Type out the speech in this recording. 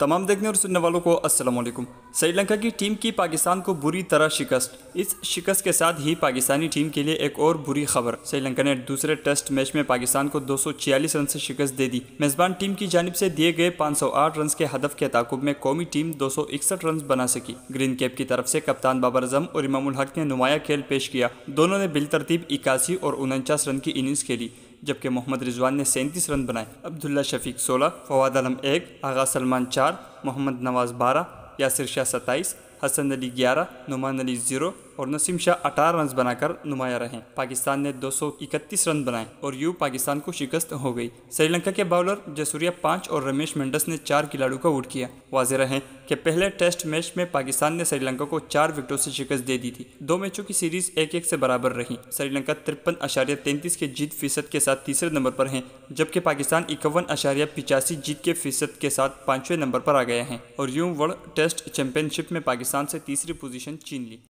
तमाम देखने और सुनने वालों को असल श्रीलंका की टीम की पाकिस्तान को बुरी तरह शिकस्त इस शिकस्त के साथ ही पाकिस्तानी टीम के लिए एक और बुरी खबर श्रीलंका ने दूसरे टेस्ट मैच में पाकिस्तान को 246 रन से शिकस्त दे दी मेजबान टीम की जानब से दिए गए 508 रन के हदफ के ताकुब में कौमी टीम इकसठ रन बना सकी ग्रीन कैप की तरफ ऐसी कप्तान बाबर अजम और इमामुल हक ने नुमाया खेल पेश किया दोनों ने बिल तरतीब इक्यासी और उनचास रन की इनिंग्स खेली जबकि मोहम्मद रिजवान ने सैंतीस रन बनाए अब्दुल्ला शफीक सोलह फवाद आलम एक आगा सलमान चार मोहम्मद नवाज़ बारह यासिर शाह सत्ताईस हसन अली ग्यारह नुमान अली ज़ीरो और नसीम शाह अठारह रन बनाकर नुमाया रहे पाकिस्तान ने दो रन बनाए और यू पाकिस्तान को शिकस्त हो गई श्रीलंका के बॉलर जसूरिया पांच और रमेश मेंडस ने चार खिलाड़ियों को आउट किया वाजे रहे कि पहले टेस्ट मैच में पाकिस्तान ने श्रीलंका को चार विकेटों से शिकस्त दे दी थी दो मैचों की सीरीज एक एक से बराबर रही श्रीलंका तिरपन अशार्य तैंतीस के जीत फीसद के साथ तीसरे नंबर पर है जबकि पाकिस्तान इक्यावन अशार्य पिचासी जीत के फीसद के साथ पांचवें नंबर पर आ गया है और यूं वर्ल्ड टेस्ट चैंपियनशिप में पाकिस्तान से तीसरी पोजीशन छीन ली